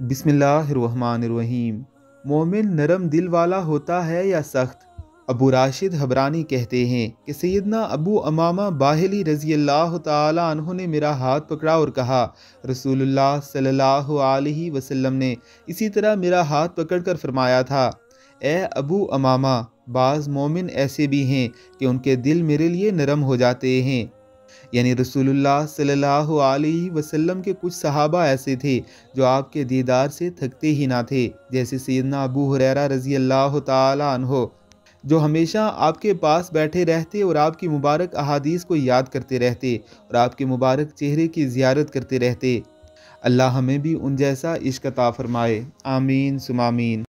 बिसमीम मोमिन नरम दिल वाला होता है या सख्त अबू राशिद हबरानी कहते हैं कि सैदना अबू अमामा बाहली रज़ी अल्लाह तहों ने मेरा हाथ पकड़ा और कहा रसूलुल्लाह सल्लल्लाहु अलैहि वसल्लम ने इसी तरह मेरा हाथ पकड़कर फरमाया था ए अबू अमामा बाज़ मोमिन ऐसे भी हैं कि उनके दिल मेरे लिए नरम हो जाते हैं यानी रसूलुल्लाह सल्लल्लाहु अलैहि वसल्लम के कुछ सहाबा ऐसे थे जो आपके दीदार से थकते ही ना थे जैसे सैदना अबू हुरैरा रज़ी अल्लाह तहो जो हमेशा आपके पास बैठे रहते और आपकी मुबारक अहादीस को याद करते रहते और आपके मुबारक चेहरे की जियारत करते रहते अल्लाह हमें भी उन जैसा इश्क अता फरमाए आमीन सुमामीन